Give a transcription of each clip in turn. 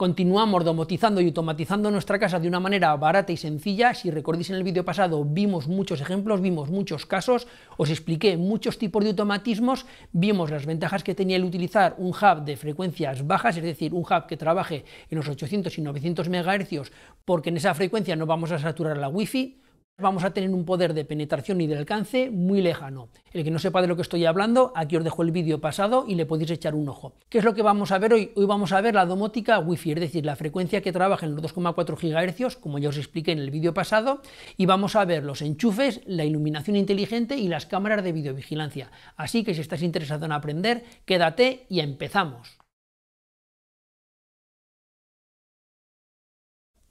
continuamos domotizando y automatizando nuestra casa de una manera barata y sencilla. Si recordéis en el vídeo pasado vimos muchos ejemplos, vimos muchos casos, os expliqué muchos tipos de automatismos, vimos las ventajas que tenía el utilizar un hub de frecuencias bajas, es decir, un hub que trabaje en los 800 y 900 MHz, porque en esa frecuencia no vamos a saturar la wifi vamos a tener un poder de penetración y de alcance muy lejano. El que no sepa de lo que estoy hablando, aquí os dejo el vídeo pasado y le podéis echar un ojo. ¿Qué es lo que vamos a ver hoy? Hoy vamos a ver la domótica Wi-Fi, es decir, la frecuencia que trabaja en los 2,4 GHz, como ya os expliqué en el vídeo pasado, y vamos a ver los enchufes, la iluminación inteligente y las cámaras de videovigilancia. Así que si estás interesado en aprender, quédate y empezamos.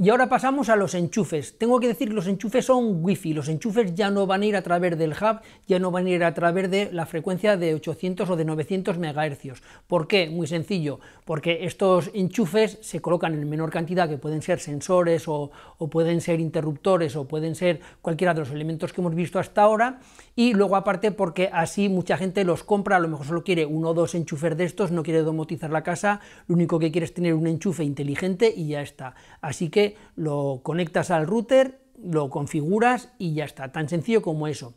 Y ahora pasamos a los enchufes. Tengo que decir que los enchufes son wifi. Los enchufes ya no van a ir a través del hub, ya no van a ir a través de la frecuencia de 800 o de 900 MHz. ¿Por qué? Muy sencillo. Porque estos enchufes se colocan en menor cantidad, que pueden ser sensores o, o pueden ser interruptores o pueden ser cualquiera de los elementos que hemos visto hasta ahora. Y luego aparte porque así mucha gente los compra, a lo mejor solo quiere uno o dos enchufes de estos, no quiere domotizar la casa, lo único que quiere es tener un enchufe inteligente y ya está. Así que lo conectas al router, lo configuras y ya está, tan sencillo como eso.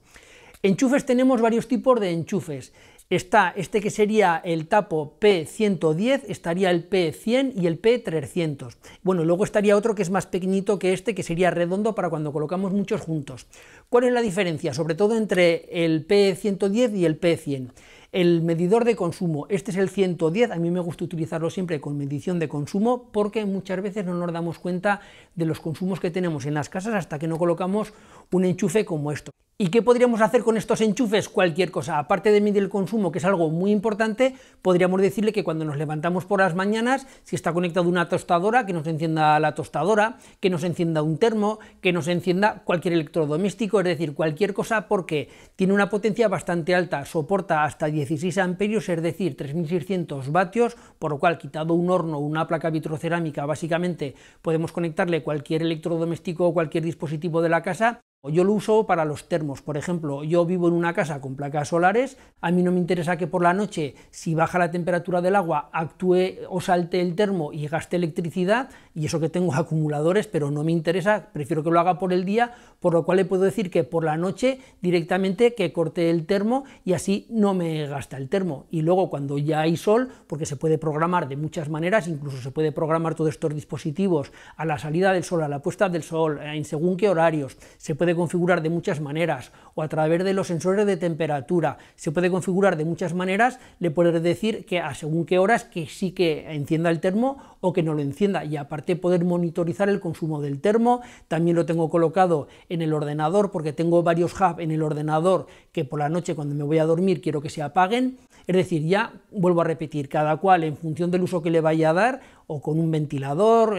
Enchufes tenemos varios tipos de enchufes. Está este que sería el tapo P110, estaría el P100 y el P300. Bueno, luego estaría otro que es más pequeñito que este, que sería redondo para cuando colocamos muchos juntos. ¿Cuál es la diferencia? Sobre todo entre el P110 y el P100. El medidor de consumo, este es el 110, a mí me gusta utilizarlo siempre con medición de consumo porque muchas veces no nos damos cuenta de los consumos que tenemos en las casas hasta que no colocamos un enchufe como esto. ¿Y qué podríamos hacer con estos enchufes? Cualquier cosa. Aparte de medir el consumo, que es algo muy importante, podríamos decirle que cuando nos levantamos por las mañanas, si está conectado una tostadora, que nos encienda la tostadora, que nos encienda un termo, que nos encienda cualquier electrodoméstico, es decir, cualquier cosa porque tiene una potencia bastante alta, soporta hasta 16 amperios, es decir, 3600 vatios, por lo cual quitado un horno, o una placa vitrocerámica, básicamente podemos conectarle cualquier electrodoméstico o cualquier dispositivo de la casa yo lo uso para los termos, por ejemplo, yo vivo en una casa con placas solares, a mí no me interesa que por la noche, si baja la temperatura del agua, actúe o salte el termo y gaste electricidad, y eso que tengo acumuladores, pero no me interesa, prefiero que lo haga por el día, por lo cual le puedo decir que por la noche directamente que corte el termo y así no me gasta el termo. Y luego cuando ya hay sol, porque se puede programar de muchas maneras, incluso se puede programar todos estos dispositivos a la salida del sol, a la puesta del sol, en según qué horarios, se puede configurar de muchas maneras, o a través de los sensores de temperatura, se puede configurar de muchas maneras, le puedes decir que a según qué horas que sí que encienda el termo o que no lo encienda, y aparte poder monitorizar el consumo del termo, también lo tengo colocado en el ordenador porque tengo varios hubs en el ordenador que por la noche cuando me voy a dormir quiero que se apaguen, es decir, ya vuelvo a repetir, cada cual en función del uso que le vaya a dar, o con un ventilador.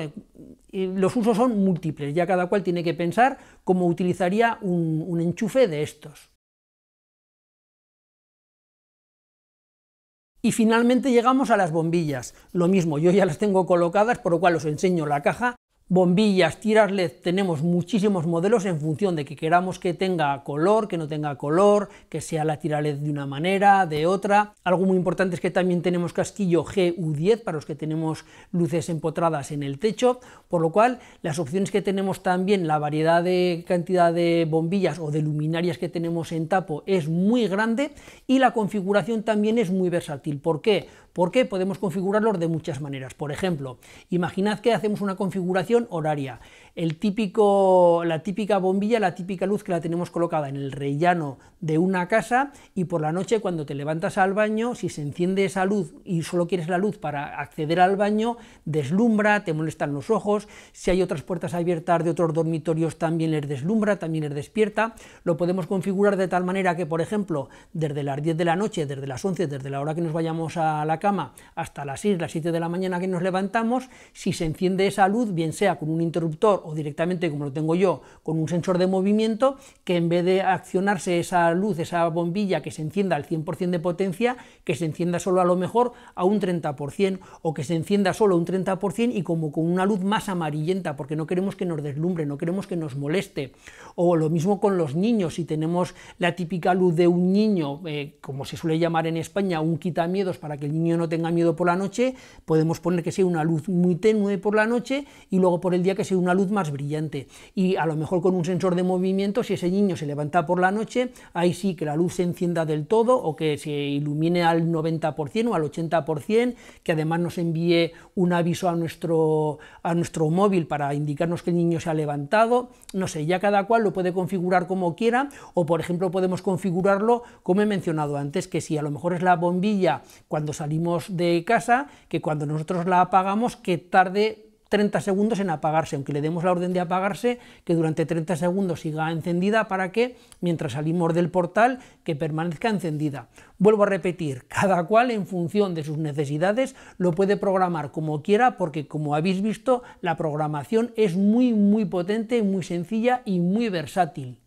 Eh, los usos son múltiples, ya cada cual tiene que pensar cómo utilizaría un, un enchufe de estos. Y finalmente llegamos a las bombillas. Lo mismo, yo ya las tengo colocadas, por lo cual os enseño la caja bombillas, tiras LED, tenemos muchísimos modelos en función de que queramos que tenga color, que no tenga color, que sea la tira LED de una manera, de otra. Algo muy importante es que también tenemos castillo GU10 para los que tenemos luces empotradas en el techo, por lo cual las opciones que tenemos también, la variedad de cantidad de bombillas o de luminarias que tenemos en tapo es muy grande y la configuración también es muy versátil. ¿Por qué? ¿Por qué? Podemos configurarlos de muchas maneras. Por ejemplo, imaginad que hacemos una configuración horaria. El típico, la típica bombilla, la típica luz que la tenemos colocada en el rellano de una casa y por la noche cuando te levantas al baño, si se enciende esa luz y solo quieres la luz para acceder al baño, deslumbra, te molestan los ojos. Si hay otras puertas abiertas de otros dormitorios también les deslumbra, también les despierta. Lo podemos configurar de tal manera que, por ejemplo, desde las 10 de la noche, desde las 11, desde la hora que nos vayamos a la cama hasta las 6, las 7 de la mañana que nos levantamos, si se enciende esa luz, bien sea con un interruptor o directamente, como lo tengo yo, con un sensor de movimiento, que en vez de accionarse esa luz, esa bombilla que se encienda al 100% de potencia, que se encienda solo a lo mejor a un 30% o que se encienda solo a un 30% y como con una luz más amarillenta, porque no queremos que nos deslumbre, no queremos que nos moleste. O lo mismo con los niños, si tenemos la típica luz de un niño, eh, como se suele llamar en España, un quitamiedos para que el niño no tenga miedo por la noche, podemos poner que sea una luz muy tenue por la noche y luego por el día que sea una luz más brillante. Y a lo mejor con un sensor de movimiento, si ese niño se levanta por la noche, ahí sí que la luz se encienda del todo o que se ilumine al 90% o al 80%, que además nos envíe un aviso a nuestro, a nuestro móvil para indicarnos que el niño se ha levantado, no sé, ya cada cual lo puede configurar como quiera o por ejemplo podemos configurarlo como he mencionado antes, que si a lo mejor es la bombilla cuando salimos de casa, que cuando nosotros la apagamos, que tarde 30 segundos en apagarse, aunque le demos la orden de apagarse, que durante 30 segundos siga encendida para que, mientras salimos del portal, que permanezca encendida. Vuelvo a repetir, cada cual en función de sus necesidades lo puede programar como quiera, porque como habéis visto, la programación es muy, muy potente, muy sencilla y muy versátil.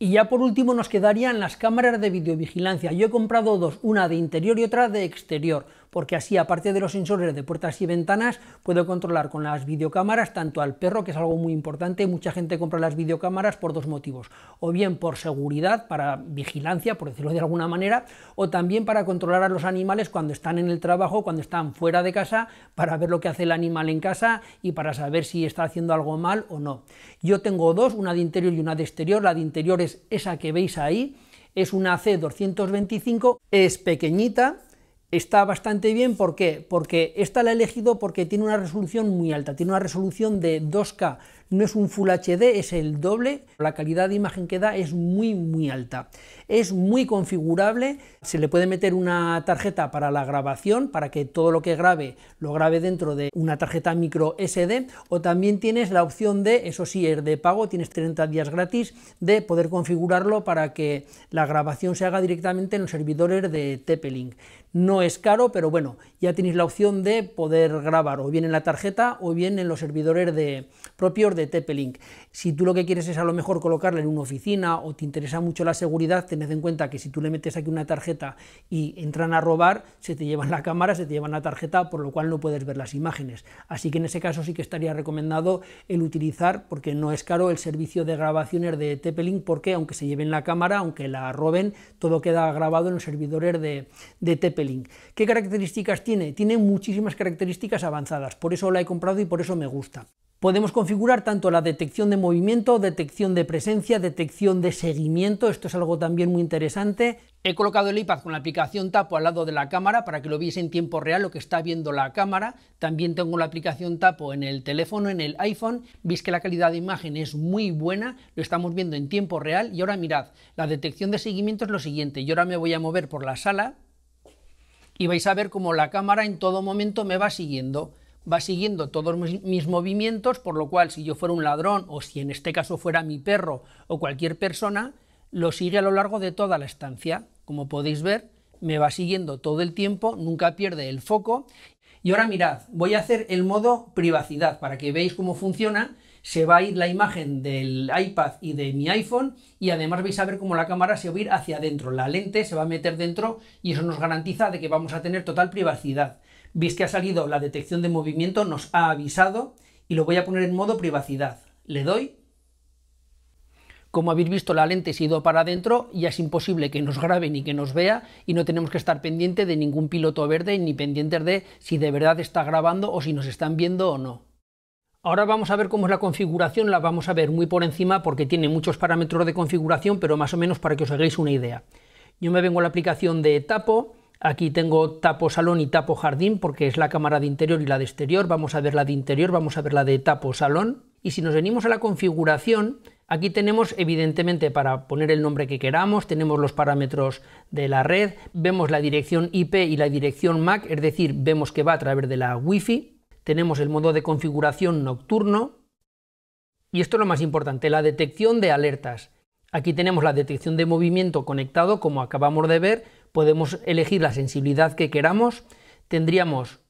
Y ya por último nos quedarían las cámaras de videovigilancia. Yo he comprado dos, una de interior y otra de exterior porque así, aparte de los sensores de puertas y ventanas, puedo controlar con las videocámaras tanto al perro, que es algo muy importante, mucha gente compra las videocámaras por dos motivos, o bien por seguridad, para vigilancia, por decirlo de alguna manera, o también para controlar a los animales cuando están en el trabajo, cuando están fuera de casa, para ver lo que hace el animal en casa y para saber si está haciendo algo mal o no. Yo tengo dos, una de interior y una de exterior, la de interior es esa que veis ahí, es una C225, es pequeñita, está bastante bien, ¿por qué? Porque esta la he elegido porque tiene una resolución muy alta, tiene una resolución de 2K no es un Full HD, es el doble. La calidad de imagen que da es muy, muy alta. Es muy configurable, se le puede meter una tarjeta para la grabación, para que todo lo que grabe lo grabe dentro de una tarjeta micro SD, o también tienes la opción de, eso sí, es de pago, tienes 30 días gratis, de poder configurarlo para que la grabación se haga directamente en los servidores de tp No es caro, pero bueno, ya tienes la opción de poder grabar o bien en la tarjeta o bien en los servidores de propios de TP-Link. Si tú lo que quieres es a lo mejor colocarla en una oficina o te interesa mucho la seguridad, tened en cuenta que si tú le metes aquí una tarjeta y entran a robar, se te llevan la cámara, se te llevan la tarjeta, por lo cual no puedes ver las imágenes. Así que en ese caso sí que estaría recomendado el utilizar, porque no es caro, el servicio de grabaciones de TP-Link, porque aunque se lleven la cámara, aunque la roben, todo queda grabado en los servidores de, de tp ¿Qué características tiene? Tiene muchísimas características avanzadas, por eso la he comprado y por eso me gusta. Podemos configurar tanto la detección de movimiento, detección de presencia, detección de seguimiento, esto es algo también muy interesante. He colocado el iPad con la aplicación Tapo al lado de la cámara para que lo viese en tiempo real lo que está viendo la cámara. También tengo la aplicación Tapo en el teléfono, en el iPhone. Veis que la calidad de imagen es muy buena, lo estamos viendo en tiempo real. Y ahora mirad, la detección de seguimiento es lo siguiente. Yo ahora me voy a mover por la sala y vais a ver cómo la cámara en todo momento me va siguiendo va siguiendo todos mis, movimientos, por lo cual si yo fuera un ladrón o si en este caso fuera mi perro o cualquier persona, lo sigue a lo largo de toda la estancia. Como podéis ver, me va siguiendo todo el tiempo, nunca pierde el foco. Y ahora mirad, voy a hacer el modo privacidad para que veáis cómo funciona. Se va a ir la imagen del iPad y de mi iPhone y además vais a ver cómo la cámara se va a ir hacia adentro. La lente se va a meter dentro y eso nos garantiza de que vamos a tener total privacidad. Veis que ha salido la detección de movimiento, nos ha avisado y lo voy a poner en modo privacidad. Le doy. Como habéis visto, la lente se ha ido para adentro y es imposible que nos grabe ni que nos vea y no tenemos que estar pendiente de ningún piloto verde ni pendientes de si de verdad está grabando o si nos están viendo o no. Ahora vamos a ver cómo es la configuración, la vamos a ver muy por encima porque tiene muchos parámetros de configuración, pero más o menos para que os hagáis una idea. Yo me vengo a la aplicación de Tapo, Aquí tengo tapo salón y tapo jardín porque es la cámara de interior y la de exterior. Vamos a ver la de interior, vamos a ver la de tapo salón. Y si nos venimos a la configuración, aquí tenemos evidentemente para poner el nombre que queramos, tenemos los parámetros de la red, vemos la dirección IP y la dirección MAC, es decir, vemos que va a través de la Wi-Fi. Tenemos el modo de configuración nocturno. Y esto es lo más importante, la detección de alertas. Aquí tenemos la detección de movimiento conectado, como acabamos de ver, podemos elegir la sensibilidad que queramos, tendríamos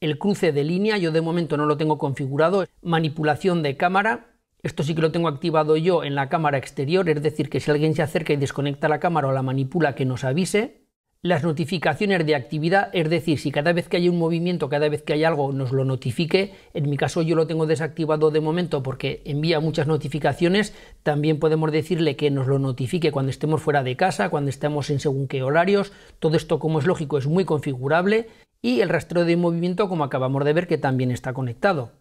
el cruce de línea, yo de momento no lo tengo configurado, manipulación de cámara, esto sí que lo tengo activado yo en la cámara exterior, es decir, que si alguien se acerca y desconecta la cámara o la manipula que nos avise, las notificaciones de actividad, es decir, si cada vez que hay un movimiento, cada vez que hay algo, nos lo notifique. En mi caso yo lo tengo desactivado de momento porque envía muchas notificaciones. También podemos decirle que nos lo notifique cuando estemos fuera de casa, cuando estemos en según qué horarios. Todo esto, como es lógico, es muy configurable. Y el rastreo de movimiento, como acabamos de ver, que también está conectado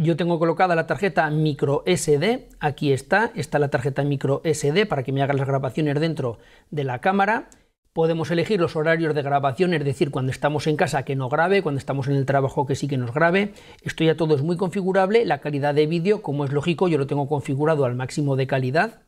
yo tengo colocada la tarjeta micro SD, aquí está, está la tarjeta micro SD para que me haga las grabaciones dentro de la cámara. Podemos elegir los horarios de grabación, es decir, cuando estamos en casa que no grabe, cuando estamos en el trabajo que sí que nos grabe. Esto ya todo es muy configurable, la calidad de vídeo, como es lógico, yo lo tengo configurado al máximo de calidad.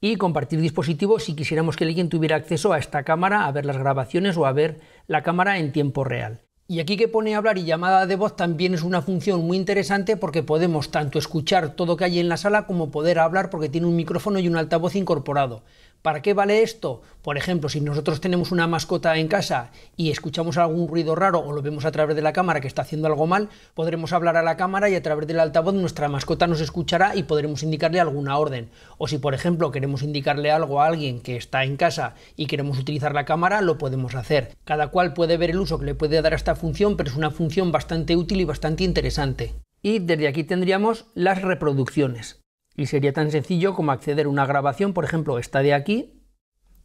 Y compartir dispositivos si quisiéramos que alguien tuviera acceso a esta cámara, a ver las grabaciones o a ver la cámara en tiempo real. Y aquí que pone hablar y llamada de voz también es una función muy interesante porque podemos tanto escuchar todo que hay en la sala como poder hablar porque tiene un micrófono y un altavoz incorporado. ¿Para qué vale esto? Por ejemplo, si nosotros tenemos una mascota en casa y escuchamos algún ruido raro o lo vemos a través de la cámara que está haciendo algo mal, podremos hablar a la cámara y a través del altavoz nuestra mascota nos escuchará y podremos indicarle alguna orden. O si, por ejemplo, queremos indicarle algo a alguien que está en casa y queremos utilizar la cámara, lo podemos hacer. Cada cual puede ver el uso que le puede dar a esta función, pero es una función bastante útil y bastante interesante. Y desde aquí tendríamos las reproducciones. Y sería tan sencillo como acceder a una grabación, por ejemplo, esta de aquí,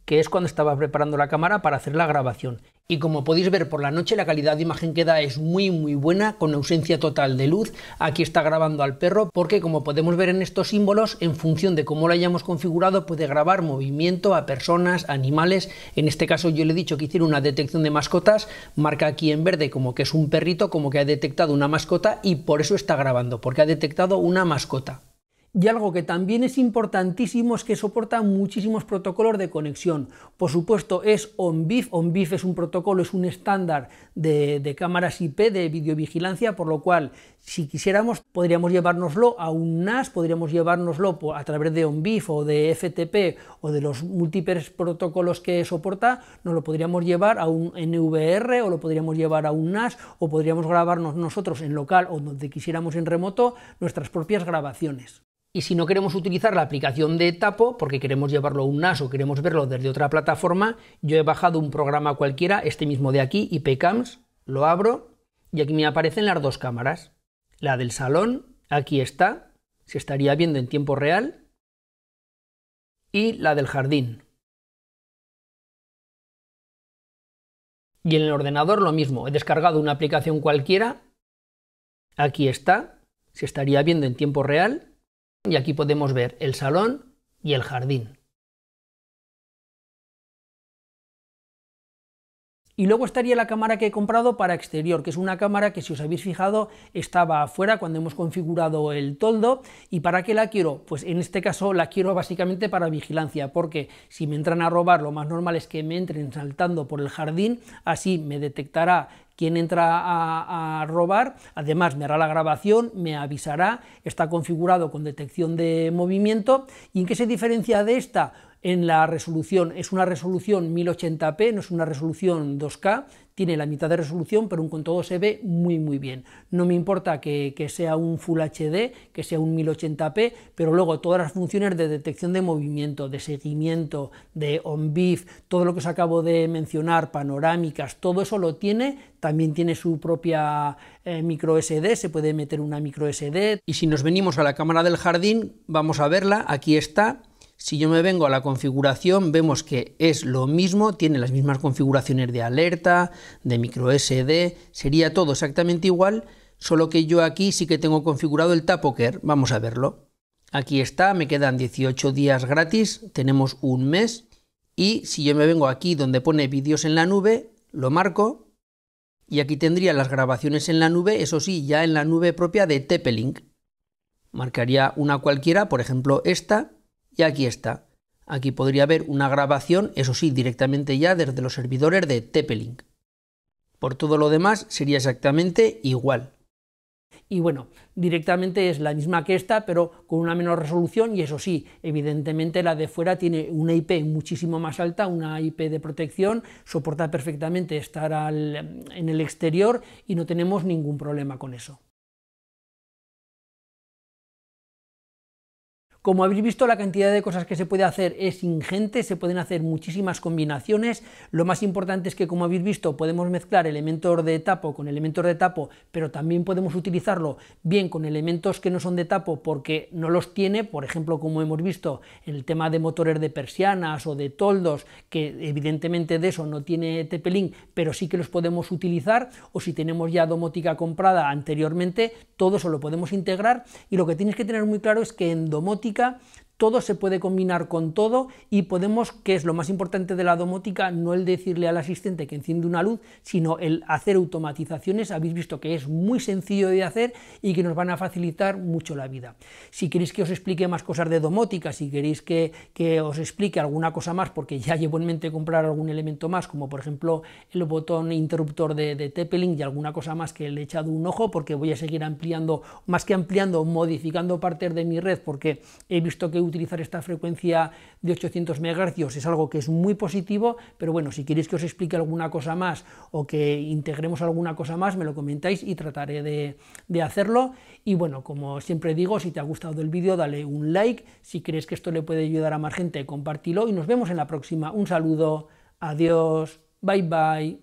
que es cuando estaba preparando la cámara para hacer la grabación. Y como podéis ver por la noche la calidad de imagen que da es muy muy buena, con ausencia total de luz. Aquí está grabando al perro porque como podemos ver en estos símbolos, en función de cómo lo hayamos configurado, puede grabar movimiento a personas, animales. En este caso yo le he dicho que hiciera una detección de mascotas, marca aquí en verde como que es un perrito, como que ha detectado una mascota y por eso está grabando, porque ha detectado una mascota. Y algo que también es importantísimo es que soporta muchísimos protocolos de conexión. Por supuesto, es ONVIF, ONVIF es un protocolo, es un estándar de cámaras IP de videovigilancia, por lo cual, si quisiéramos, podríamos llevárnoslo a un NAS, podríamos llevárnoslo a través de OnBIF o de FTP o de los múltiples protocolos que soporta, nos lo podríamos llevar a un NVR o lo podríamos llevar a un NAS o podríamos grabarnos nosotros en local o donde quisiéramos en remoto nuestras propias grabaciones. Y si no queremos utilizar la aplicación de Tapo porque queremos llevarlo a un NAS o queremos verlo desde otra plataforma, yo he bajado un programa cualquiera, este mismo de aquí, IPCAMS, lo abro y aquí me aparecen las dos cámaras la del salón, aquí está, se estaría viendo en tiempo real, y la del jardín. Y en el ordenador lo mismo, he descargado una aplicación cualquiera, aquí está, se estaría viendo en tiempo real, y aquí podemos ver el salón y el jardín. Y luego estaría la cámara que he comprado para exterior, que es una cámara que si os habéis fijado estaba afuera cuando hemos configurado el toldo. ¿Y para qué la quiero? Pues en este caso la quiero básicamente para vigilancia, porque si me entran a robar lo más normal es que me entren saltando por el jardín, así me detectará quien entra a, a, robar, además me hará la grabación, me avisará, está configurado con detección de movimiento. ¿Y en qué se diferencia de esta? En la resolución, es una resolución 1080p, no es una resolución 2K, tiene la mitad de resolución, pero un con todo se ve muy muy bien. No me importa que, sea un Full HD, que sea un 1080p, pero luego todas las funciones de detección de movimiento, de seguimiento, de on todo lo que os acabo de mencionar, panorámicas, todo eso lo tiene, también tiene su propia eh, micro SD, se puede meter una micro SD. Y si nos venimos a la cámara del jardín, vamos a verla, aquí está, si yo me vengo a la configuración, vemos que es lo mismo, tiene las mismas configuraciones de alerta, de micro SD, sería todo exactamente igual, solo que yo aquí sí que tengo configurado el Tapoker, vamos a verlo. Aquí está, me quedan 18 días gratis, tenemos un mes, y si yo me vengo aquí donde pone vídeos en la nube, lo marco, y aquí tendría las grabaciones en la nube, eso sí, ya en la nube propia de tp Marcaría una cualquiera, por ejemplo esta, y aquí está. Aquí podría haber una grabación, eso sí, directamente ya desde los servidores de Teppelink. Por todo lo demás sería exactamente igual. Y bueno, directamente es la misma que esta, pero con una menor resolución y eso sí, evidentemente la de fuera tiene una IP muchísimo más alta, una IP de protección, soporta perfectamente estar en el exterior y no tenemos ningún problema con eso. Como habéis visto, la cantidad de cosas que se puede hacer es ingente, se pueden hacer muchísimas combinaciones. Lo más importante es que, como habéis visto, podemos mezclar elementos de tapo con elementos de tapo, pero también podemos utilizarlo bien con elementos que no son de tapo porque no los tiene, por ejemplo, como hemos visto, en el tema de motores de persianas o de toldos, que evidentemente de eso no tiene Tepelín pero sí que los podemos utilizar, o si tenemos ya domótica comprada anteriormente, todo eso lo podemos integrar y lo que tienes que tener muy claro es que en domótica pública todo se puede combinar con todo y podemos, que es lo más importante de la domótica, no el decirle al asistente que enciende una luz, sino el hacer automatizaciones. Habéis visto que es muy sencillo de hacer y que nos van a facilitar mucho la vida. Si queréis que os explique más cosas de domótica, si queréis que, os explique alguna cosa más, porque ya llevo en mente comprar algún elemento más, como por ejemplo el botón interruptor de, de y alguna cosa más que le he echado un ojo, porque voy a seguir ampliando, más que ampliando, modificando partes de mi red, porque he visto que utilizar esta frecuencia de 800 MHz es algo que es muy positivo, pero bueno, si queréis que os explique alguna cosa más o que integremos alguna cosa más, me lo comentáis y trataré de, hacerlo. Y bueno, como siempre digo, si te ha gustado el vídeo, dale un like. Si crees que esto le puede ayudar a más gente, compártelo y nos vemos en la próxima. Un saludo, adiós, bye bye.